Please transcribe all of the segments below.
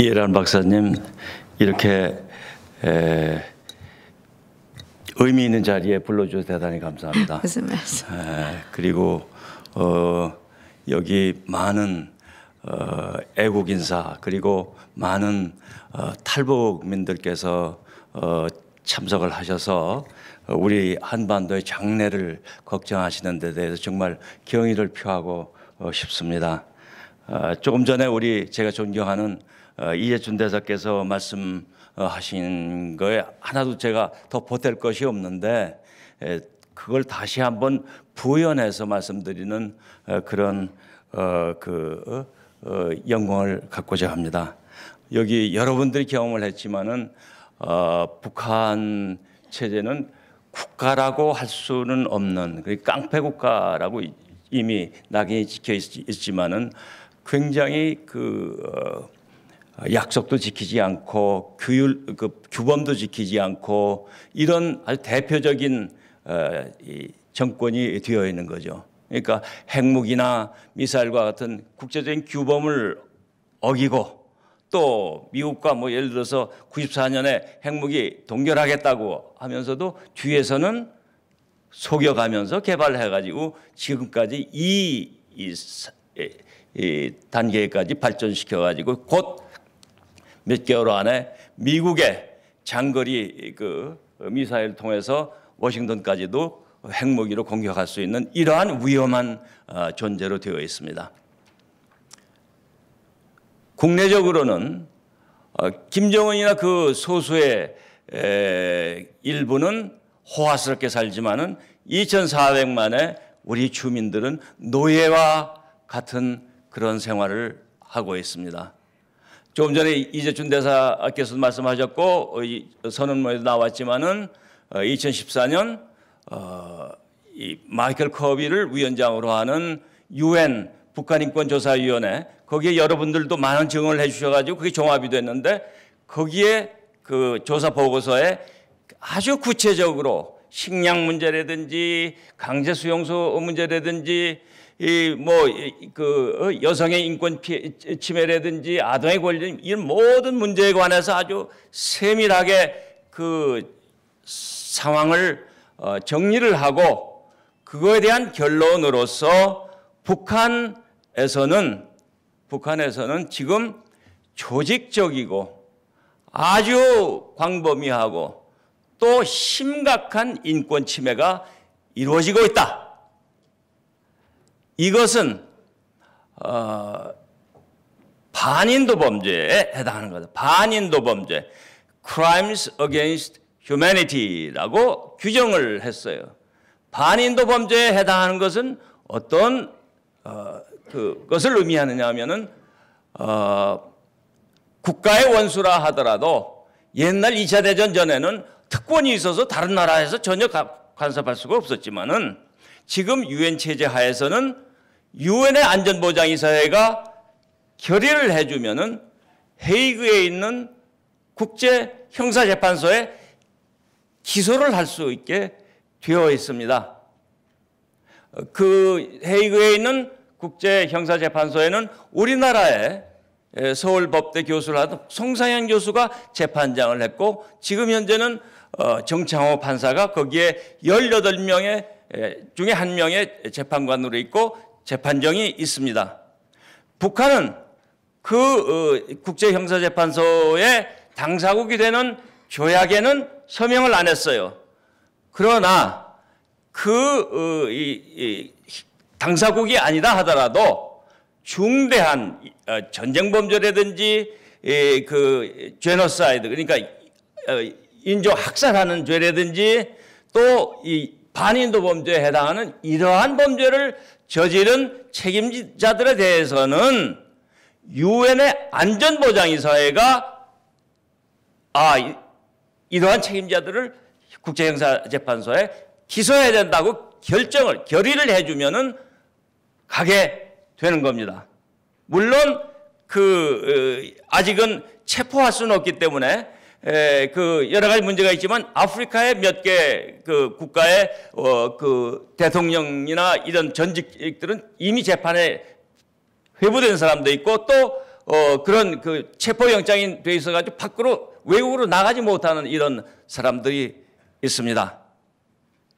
이해란 박사님 이렇게 에, 의미 있는 자리에 불러주셔서 대단히 감사합니다. 무슨 말씀? 에, 그리고 어, 여기 많은 어, 애국 인사 그리고 많은 어, 탈북민들께서 어, 참석을 하셔서 우리 한반도의 장래를 걱정하시는 데 대해서 정말 경의를 표하고 어, 싶습니다. 어, 조금 전에 우리 제가 존경하는 어, 이해준 대사께서 말씀하신 거에 하나도 제가 더 보탤 것이 없는데 그걸 다시 한번 부연해서 말씀드리는 어, 그런 어, 그 영광을 갖고자 합니다. 여기 여러분들이 경험을 했지만은 북한 체제는 국가라고 할 수는 없는 깡패 국가라고 이미 낙인이 찍혀 있, 지만은 굉장히 그 약속도 지키지 않고 규율 그 규범도 지키지 않고 이런 아주 대표적인 어, 정권이 되어 있는 거죠. 그러니까 핵무기나 미사일과 같은 국제적인 규범을 어기고 또 미국과 뭐 예를 들어서 94년에 핵무기 동결하겠다고 하면서도 뒤에서는 속여가면서 개발해가지고 지금까지 이, 이, 이 단계까지 발전시켜가지고 곧몇 개월 안에 미국의 장거리 그 미사일 을 통해서 워싱턴까지도 핵무기로 공격할 수 있는 이러한 위험한 어, 존재로 되어 있습니다. 국내적으로는 어, 김정은이나 그 소수의 일부는 호화스럽게 살지만은 2,400만의 우리 주민들은 노예와 같은 그런 생활을 하고 있습니다. 조금 전에 이재춘 대사께서 도 말씀하셨고 어, 선언문에도 나왔지만은 2014년 어, 어, 이 마이클 커비를 위원장으로 하는 유엔 북한인권조사위원회 거기에 여러분들도 많은 증언을 해주셔가지고 그게 종합이 됐는데 거기에 그 조사 보고서에 아주 구체적으로 식량 문제라든지 강제 수용소 문제라든지 이 뭐그 어, 여성의 인권 피해, 침해라든지 아동의 권리 이런 모든 문제에 관해서 아주 세밀하게 그 상황을 어, 정리를 하고 그거에 대한 결론으로서 북한에서는 북한에서는 지금 조직적이고 아주 광범위하고 또 심각한 인권 침해가 이루어지고 있다. 이것은 어, 반인도 범죄에 해당하는 거죠. 반인도 범죄, crimes against humanity라고 규정을 했어요. 반인도 범죄에 해당하는 것은 어떤 어, 그것을 의미하느냐 면은 어, 국가의 원수라 하더라도 옛날 2차 대전 전에는 특권이 있어서 다른 나라에서 전혀 간섭할 수가 없었지만은 지금 유엔 체제 하에서는 유엔의 안전보장이사회가 결의를 해주면은 헤이그에 있는 국제 형사재판소에 기소를 할 수 있게 되어 있습니다. 어, 그 헤이그에 있는 국제 형사재판소에는 우리나라의 예, 서울법대 교수를 하던 송상현 교수가 재판장을 했고 지금 현재는 어, 정창호 판사가 거기에 18명의 예, 중에 한 명의 재판관으로 있고 재판정이 있습니다. 북한은 그 어, 국제형사재판소의 당사국이 되는 조약에는 서명을 안 했어요. 그러나 그 어, 당사국이 아니다 하더라도 중대한 어, 전쟁 범죄라든지 그 제노사이드 그러니까 어, 인종 학살하는 죄라든지 또 이 반인도 범죄에 해당하는 이러한 범죄를 저지른 책임자들에 대해서는 유엔의 안전보장이사회가 아 이러한 책임자들을 국제형사재판소에 기소해야 된다고 결정을 결의를 해주면은 가게 되는 겁니다. 물론 그 어, 아직은 체포할 수는 없기 때문에 그 여러 가지 문제가 있지만 아프리카의 몇개그 국가의 어, 그 대통령이나 이런 전직들은 이미 재판에 회부된 사람도 있고 또 어, 그런 그 체포영장이 돼 있어가지고 밖으로 외국으로 나가지 못하는 이런 사람들이 있습니다.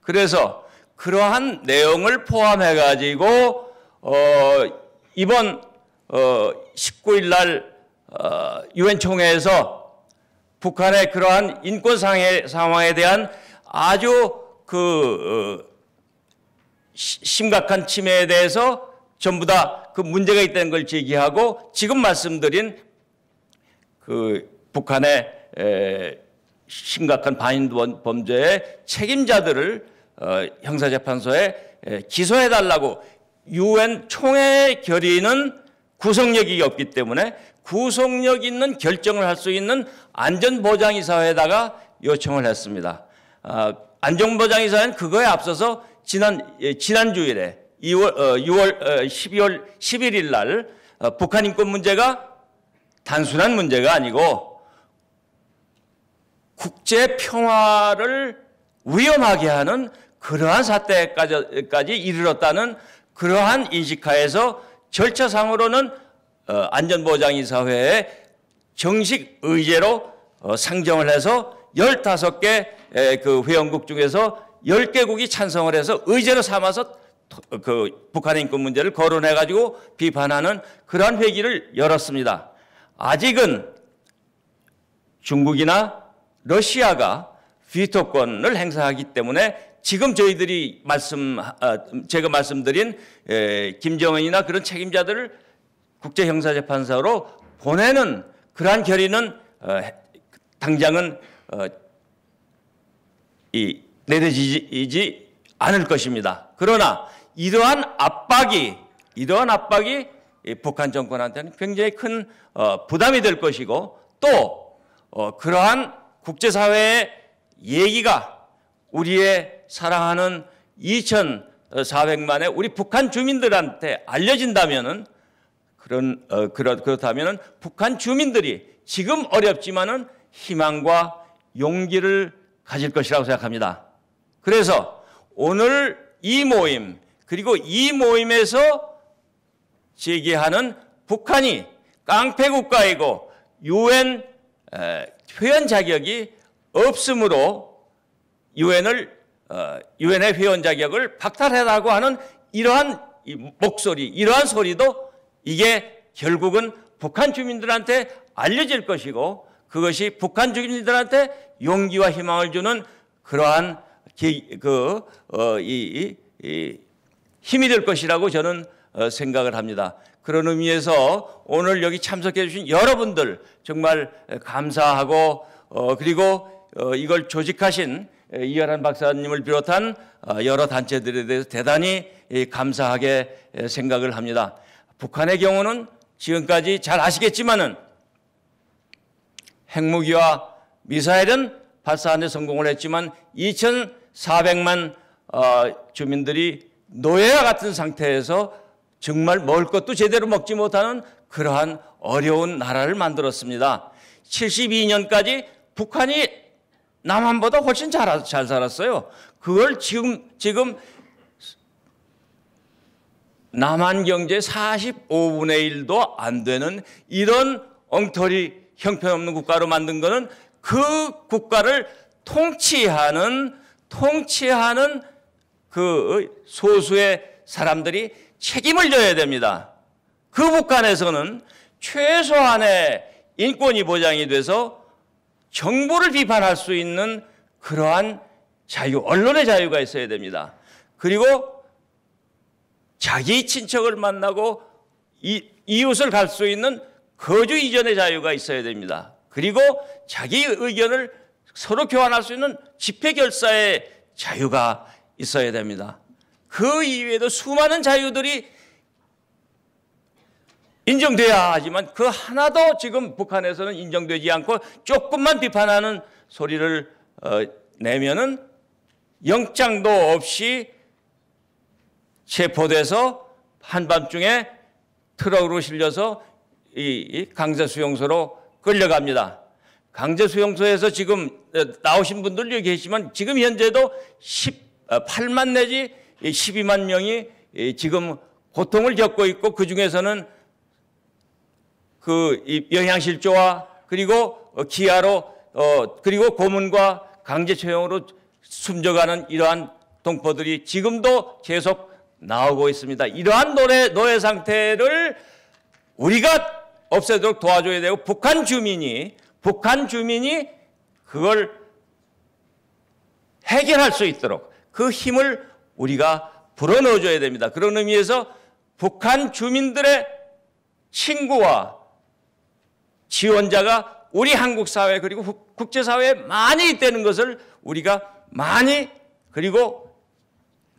그래서 그러한 내용을 포함해가지고 어, 이번 어, 19일 날 어, 유엔 총회에서 북한의 그러한 인권 상황에 대한 아주 그 어, 심각한 침해에 대해서 전부 다 그 문제가 있다는 걸 제기하고 지금 말씀드린 그 북한의 에, 심각한 반인 도 범죄의 책임자들을 어, 형사재판소에 기소해달라고 유엔 총회 결의는 구속력이 없기 때문에 구속력 있는 결정을 할 수 있는 안전보장이사회에다가 요청을 했습니다. 아, 안전보장이사회는 그거에 앞서서 지난 예, 지난 주일에 2월 어, 6월 어, 12월 11일 날 어, 북한 인권 문제가 단순한 문제가 아니고 국제 평화를 위험하게 하는 그러한 사태까지 이르렀다는 그러한 인식하에서 절차상으로는 어, 안전보장이사회에 정식 의제로 어, 상정을 해서 15개 그 회원국 중에서 10개국이 찬성을 해서 의제로 삼아서 그 북한의 인권 문제를 거론해 가지고 비판하는 그러한 회기를 열었습니다. 아직은 중국이나 러시아가 비토권을 행사하기 때문에 지금 저희들이 말씀, 어, 제가 말씀드린 김정은이나 그런 책임자들을 국제형사재판사로 보내는 그러한 결의는 어, 당장은 어, 이 내려지지 않을 것입니다. 그러나 이러한 압박이 이러한 압박이 북한 정권한테는 굉장히 큰 부담이 될 것이고 또 그러한 국제사회의 얘기가 우리의 사랑하는 2,400만의 우리 북한 주민들한테 알려진다면은 그런 어, 그렇 그렇다면은 북한 주민들이 지금 어렵지만은 희망과 용기를 가질 것이라고 생각합니다. 그래서 오늘 이 모임 그리고 이 모임에서 제기하는 북한이 깡패 국가이고 유엔 회원 자격이 없으므로 유엔을 어, 유엔의 회원 자격을 박탈해라고 하는 이러한 목소리, 이러한 소리도 이게 결국은 북한 주민들한테 알려질 것이고 그것이 북한 주민들한테 용기와 희망을 주는 그러한 그, 어, 이, 이, 힘이 될 것이라고 저는 어, 생각을 합니다. 그런 의미에서 오늘 여기 참석해 주신 여러분들 정말 감사하고 어, 그리고 어, 이걸 조직하신 이열한 박사님을 비롯한 어, 여러 단체들에 대해서 대단히 감사하게 생각을 합니다. 북한의 경우는 지금까지 잘 아시겠지만은 핵무기와 미사일은 발사하는 성공을 했지만 2,400만 어, 주민들이 노예와 같은 상태에서 정말 먹을 것도 제대로 먹지 못하는 그러한 어려운 나라를 만들었습니다. 72년까지 북한이 남한보다 훨씬 잘, 잘 살았어요. 그걸 지금, 지금 남한 경제 45분의 1도 안 되는 이런 엉터리 형편없는 국가로 만든 거는 그 국가를 통치하는, 통치하는 그 소수의 사람들이 책임을 져야 됩니다. 그 북한에서는 최소한의 인권이 보장이 돼서 정보를 비판할 수 있는 그러한 자유, 언론의 자유가 있어야 됩니다. 그리고 자기 친척을 만나고 이, 이웃을 갈 수 있는 거주 이전의 자유가 있어야 됩니다. 그리고 자기 의견을 서로 교환할 수 있는 집회 결사의 자유가 있어야 됩니다. 그 이외에도 수많은 자유들이 인정돼야 하지만 그 하나도 지금 북한에서는 인정되지 않고 조금만 비판하는 소리를 어, 내면은 영장도 없이 체포돼서 한밤중에 트럭으로 실려서 이 강제 수용소로 끌려갑니다. 강제 수용소에서 지금 어, 나오신 분들 여기 계시지만 지금 현재도 18만 어, 내지 12만 명이 지금 고통을 겪고 있고 그 중에서는 그 영양실조와 그리고 어, 기아로 어 그리고 고문과 강제 처용으로 숨져가는 이러한 동포들이 지금도 계속 나오고 있습니다. 이러한 노래, 노예 상태를 우리가 없애도록 도와줘야 되고 북한 주민이 북한 주민이 그걸 해결할 수 있도록 그 힘을 우리가 불어넣어줘야 됩니다. 그런 의미에서 북한 주민들의 친구와 지원자가 우리 한국 사회 그리고 국제 사회에 많이 있다는 것을 우리가 많이 그리고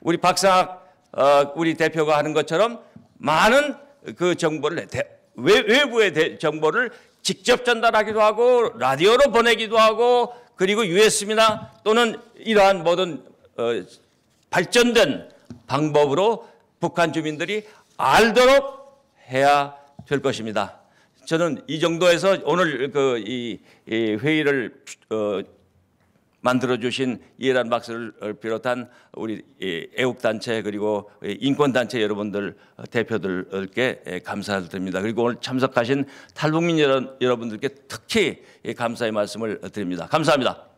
우리 박사학 어, 우리 대표가 하는 것처럼 많은 그 정보를 대, 외, 외부의 대, 정보를 직접 전달하기도 하고 라디오로 보내기도 하고 그리고 USB나 또는 이러한 모든 어, 발전된 방법으로 북한 주민들이 알도록 해야 될 것입니다. 저는 이 정도에서 오늘 그 이 이 회의를 어 만들어 주신 이해란 박사를 비롯한 우리 애국 단체 그리고 인권 단체 여러분들 어, 대표들께 예, 감사드립니다. 그리고 오늘 참석하신 탈북민 여러분들께 특히 예, 감사의 말씀을 드립니다. 감사합니다.